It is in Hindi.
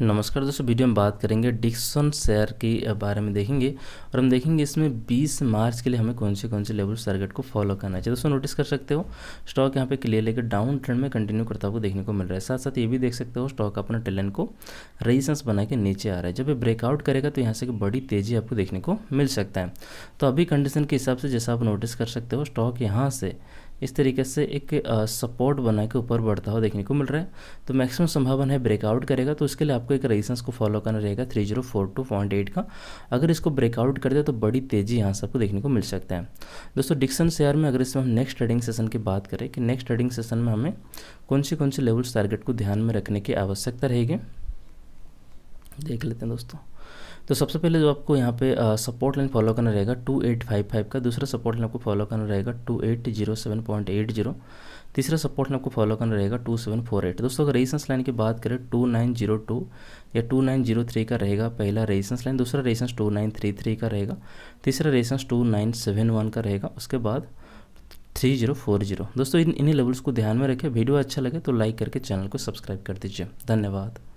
नमस्कार दोस्तों वीडियो में बात करेंगे डिक्सन शेयर के बारे में देखेंगे और हम देखेंगे इसमें 20 मार्च के लिए हमें कौन से कौन से लेवल टारगेट को फॉलो करना चाहिए दोस्तों नोटिस कर सकते हो स्टॉक यहाँ पे क्लियर लेकर डाउन ट्रेंड में कंटिन्यू करता हुआ देखने को मिल रहा है साथ साथ ये भी देख सकते हो स्टॉक अपना टेलन को रेजिस्टेंस बना के नीचे आ रहा है जब ये ब्रेकआउट करेगा तो यहाँ से बड़ी तेज़ी आपको देखने को मिल सकता है तो अभी कंडीशन के हिसाब से जैसा आप नोटिस कर सकते हो स्टॉक यहाँ से इस तरीके से एक सपोर्ट बना के ऊपर बढ़ता हुआ देखने को मिल रहा है तो मैक्सिमम संभावना है ब्रेकआउट करेगा तो इसके लिए आपको एक रेजिस्टेंस को फॉलो करना रहेगा three zero four two point eight का अगर इसको ब्रेकआउट कर दे तो बड़ी तेज़ी यहाँ से आपको देखने को मिल सकता है दोस्तों डिक्सन शेयर में अगर इसमें हम नेक्स्ट ट्रेडिंग सेशन की बात करें कि नेक्स्ट ट्रेडिंग सेशन में हमें कौन सी कौन सी लेवल्स टारगेट को ध्यान में रखने की आवश्यकता रहेगी देख लेते हैं दोस्तों तो सबसे पहले जो आपको यहाँ पे सपोर्ट लाइन फॉलो करना रहेगा टू एट फाइव फाइव का दूसरा सपोर्ट लाइन आपको फॉलो करना रहेगा two eight zero seven point eight zero तीसरा सपोर्ट लाइन आपको फॉलो करना रहेगा टू सेवन फोर एट दोस्तों अगर रेजिस्टेंस लाइन की बात करें टू नाइन जीरो टू या टू नाइन जीरो थ्री का रहेगा पहला रेजिस्टेंस लाइन दूसरा resistance two nine three three का रहेगा तीसरा resistance two nine seven one का रहेगा उसके बाद थ्री जीरो फोर जीरो दोस्तों इन इन्हीं लेवल्स को ध्यान में रखें वीडियो अच्छा लगे तो लाइक करके चैनल को सब्सक्राइब कर दीजिए धन्यवाद